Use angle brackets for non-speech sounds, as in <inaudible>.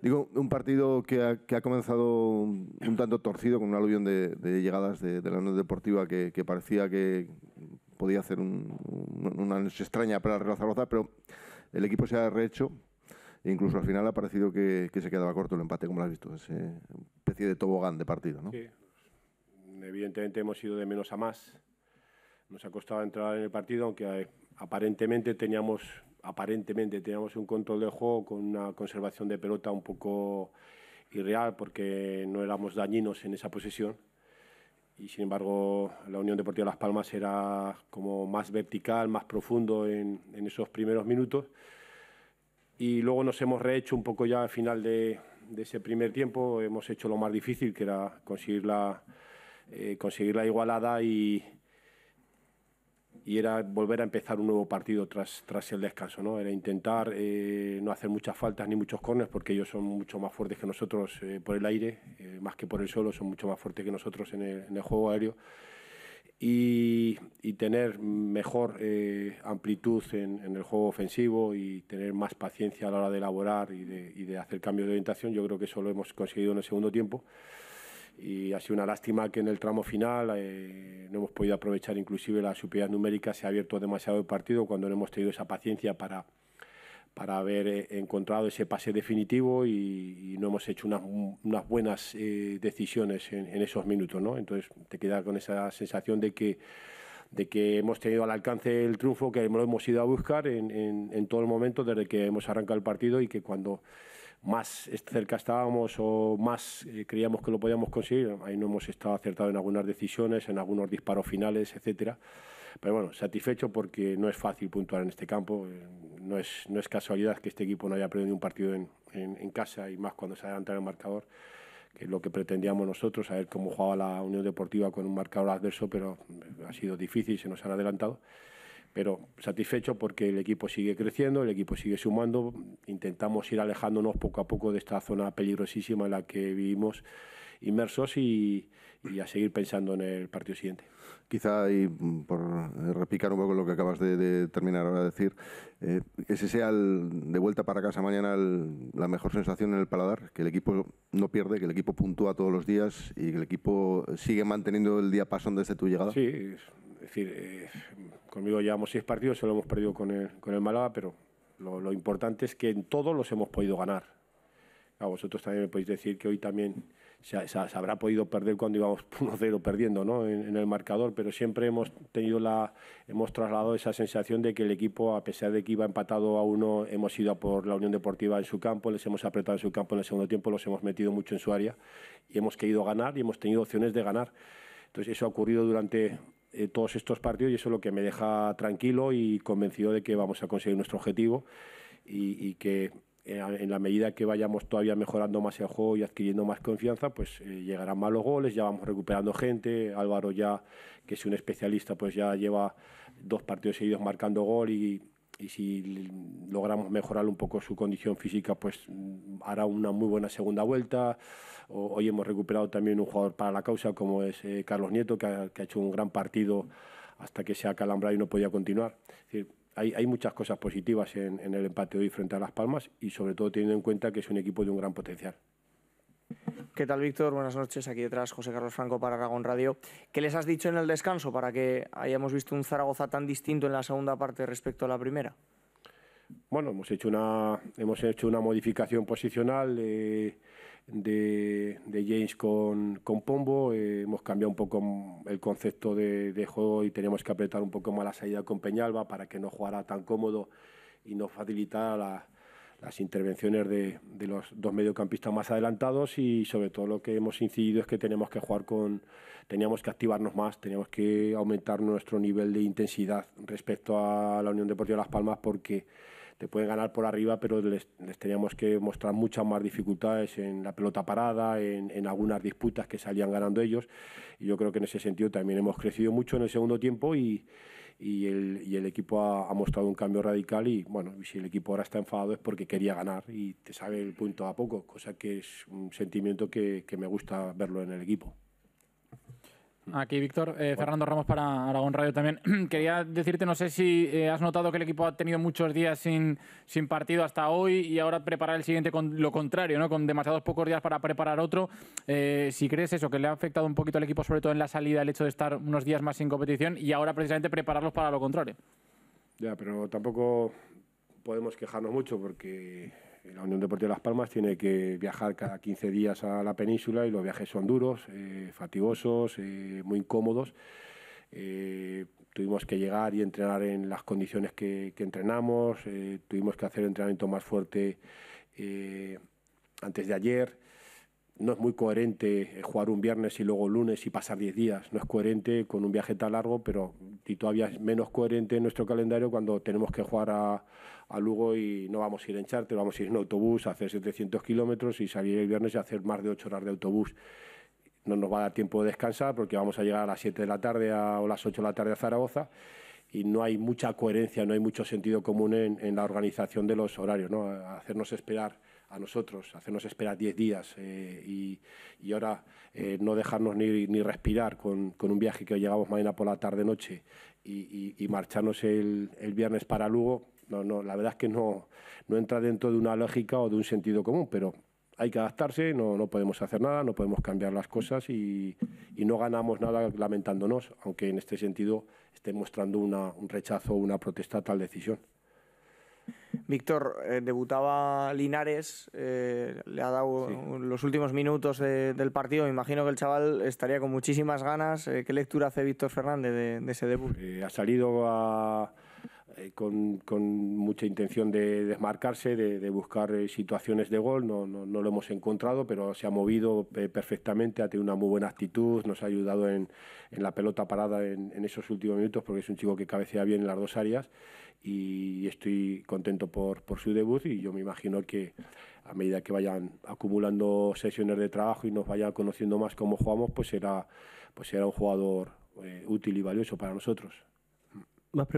Digo, un partido que ha, comenzado un, tanto torcido con un aluvión de, llegadas de, la Unión deportiva que, parecía que podía hacer una noche extraña para la Real Zaragoza, pero el equipo se ha rehecho. E incluso al final ha parecido que, se quedaba corto el empate, como lo has visto. Es especie de tobogán de partido, Sí. Evidentemente hemos ido de menos a más. Nos ha costado entrar en el partido, aunque eh, aparentemente teníamos aparentemente teníamos un control de juego con una conservación de pelota un poco irreal porque no éramos dañinos en esa posesión. Y sin embargo, la Unión Deportiva Las Palmas era como más vertical, más profundo en, en esos primeros minutos. Y luego nos hemos rehecho un poco ya al final de, de ese primer tiempo. Hemos hecho lo más difícil, que era conseguir la, eh, conseguir la igualada y, y era volver a empezar un nuevo partido tras, tras el descanso, ¿no? Era intentar eh, no hacer muchas faltas ni muchos corners porque ellos son mucho más fuertes que nosotros eh, por el aire, eh, más que por el suelo, son mucho más fuertes que nosotros en el, juego aéreo. Y, tener mejor amplitud en, el juego ofensivo y tener más paciencia a la hora de elaborar y de, y de hacer cambios de orientación, yo creo que eso lo hemos conseguido en el segundo tiempo y ha sido una lástima que en el tramo final eh, no hemos podido aprovechar inclusive la superioridad numérica, se ha abierto demasiado el partido cuando no hemos tenido esa paciencia para, para haber eh, encontrado ese pase definitivo y, no hemos hecho unas, unas buenas eh, decisiones en, esos minutos. ¿no? Entonces te queda con esa sensación de que, de que hemos tenido al alcance el triunfo que lo hemos ido a buscar en, en, en todo el momento desde que hemos arrancado el partido y que cuando más cerca estábamos o más eh, creíamos que lo podíamos conseguir. Ahí no hemos estado acertados en algunas decisiones, en algunos disparos finales, etcétera. Pero bueno, satisfecho porque no es fácil puntuar en este campo. Eh, no es, no es casualidad que este equipo no haya perdido un partido en, en, casa y más cuando se adelanta el marcador, que es lo que pretendíamos nosotros, a ver cómo jugaba la Unión Deportiva con un marcador adverso, pero ha sido difícil, se nos han adelantado pero satisfecho porque el equipo sigue creciendo, el equipo sigue sumando, intentamos ir alejándonos poco a poco de esta zona peligrosísima en la que vivimos inmersos y, a seguir pensando en el partido siguiente. Quizá, y mm, por eh, repicar un poco lo que acabas de, terminar ahora de decir, que eh, ese sea de vuelta para casa mañana la mejor sensación en el paladar, que el equipo no pierde, que el equipo puntúa todos los días y que el equipo sigue manteniendo el día paso desde tu llegada. Sí, es decir, eh, conmigo llevamos seis partidos, solo hemos perdido con el, con Málaga, pero lo, importante es que en todos los hemos podido ganar. A vosotros también me podéis decir que hoy también se, habrá podido perder cuando íbamos 1-0 <laughs> perdiendo ¿no? en, el marcador, pero siempre hemos tenido la, hemos trasladado esa sensación de que el equipo, a pesar de que iba empatado a uno, hemos ido por la Unión Deportiva en su campo, les hemos apretado en su campo en el segundo tiempo, los hemos metido mucho en su área y hemos querido ganar y hemos tenido opciones de ganar. Entonces eso ha ocurrido durante eh, todos estos partidos y eso es lo que me deja tranquilo y convencido de que vamos a conseguir nuestro objetivo y, que eh, en la medida que vayamos todavía mejorando más el juego y adquiriendo más confianza, pues eh, llegarán más los goles, ya vamos recuperando gente. Álvaro ya, que es un especialista, pues ya lleva dos partidos seguidos marcando gol y, y si logramos mejorar un poco su condición física, pues mm, hará una muy buena segunda vuelta. hoy hemos recuperado también un jugador para la causa como es eh, Carlos Nieto, que ha, hecho un gran partido hasta que se ha calambrado y no podía continuar. hay, muchas cosas positivas en, en el empate hoy frente a Las Palmas y sobre todo teniendo en cuenta que es un equipo de un gran potencial. ¿Qué tal, Víctor? Buenas noches. Aquí detrás, José Carlos Franco para Aragón Radio. ¿Qué les has dicho en el descanso para que hayamos visto un Zaragoza tan distinto en la segunda parte respecto a la primera? Bueno, hemos hecho una, hemos hecho una modificación posicional de, James con, con Pombo. Eh, hemos cambiado un poco el concepto de, juego y tenemos que apretar un poco más la salida con Peñalba para que no jugara tan cómodo y no facilitara la las intervenciones de, los dos mediocampistas más adelantados y sobre todo lo que hemos incidido es que tenemos que jugar con, teníamos que activarnos más, teníamos que aumentar nuestro nivel de intensidad respecto a la Unión Deportiva Las Palmas porque te pueden ganar por arriba, pero les, teníamos que mostrar muchas más dificultades en la pelota parada, en, en algunas disputas que salían ganando ellos y yo creo que en ese sentido también hemos crecido mucho en el segundo tiempo y y el, y el equipo ha, mostrado un cambio radical y bueno, si el equipo ahora está enfadado es porque quería ganar y te sabe el punto a poco, cosa que es un sentimiento que me gusta verlo en el equipo aquí Víctor. Eh, Fernando Ramos para Aragón Radio también. <clears throat> Quería decirte, no sé si eh, has notado que el equipo ha tenido muchos días sin, partido hasta hoy y ahora preparar el siguiente con lo contrario, ¿no? con demasiados pocos días para preparar otro. Eh, si crees eso, que le ha afectado un poquito al equipo, sobre todo en la salida, el hecho de estar unos días más sin competición y ahora precisamente prepararlos para lo contrario. Ya, pero tampoco podemos quejarnos mucho porque la Unión Deportiva de Las Palmas tiene que viajar cada 15 días a la península y los viajes son duros, eh, fatigosos, eh, muy incómodos. Eh, tuvimos que llegar y entrenar en las condiciones que, entrenamos, tuvimos que hacer entrenamiento más fuerte antes de ayer. No es muy coherente jugar un viernes y luego lunes y pasar 10 días. No es coherente con un viaje tan largo, pero y todavía es menos coherente en nuestro calendario cuando tenemos que jugar a, Lugo y no vamos a ir en charter, vamos a ir en autobús, a hacer 700 kilómetros y salir el viernes y hacer más de 8 horas de autobús. No nos va a dar tiempo de descansar porque vamos a llegar a las 7 de la tarde a, o las 8 de la tarde a Zaragoza y no hay mucha coherencia, no hay mucho sentido común en, en la organización de los horarios, ¿no? hacernos esperar a nosotros, hacernos esperar 10 días eh, y, y, ahora eh, no dejarnos ni, ni respirar con, un viaje que llegamos mañana por la tarde-noche y, marcharnos el, el, viernes para Lugo, no, no, la verdad es que no, no entra dentro de una lógica o de un sentido común, pero hay que adaptarse, no, no podemos hacer nada, no podemos cambiar las cosas y, y no ganamos nada lamentándonos, aunque en este sentido esté mostrando un rechazo o una protesta a tal decisión. Víctor, eh, debutaba Linares, eh, le ha dado los últimos minutos del partido. Me imagino que el chaval estaría con muchísimas ganas. Eh, ¿Qué lectura hace Víctor Fernández de, ese debut? ha salido con, mucha intención de desmarcarse, de, buscar situaciones de gol. No, lo hemos encontrado, pero se ha movido perfectamente, ha tenido una muy buena actitud, nos ha ayudado en, la pelota parada en, en esos últimos minutos, porque es un chico que cabecea bien en las dos áreas y estoy contento por, por, su debut y yo me imagino que a medida que vayan acumulando sesiones de trabajo y nos vayan conociendo más cómo jugamos, pues será, pues será un jugador eh, útil y valioso para nosotros. ¿Más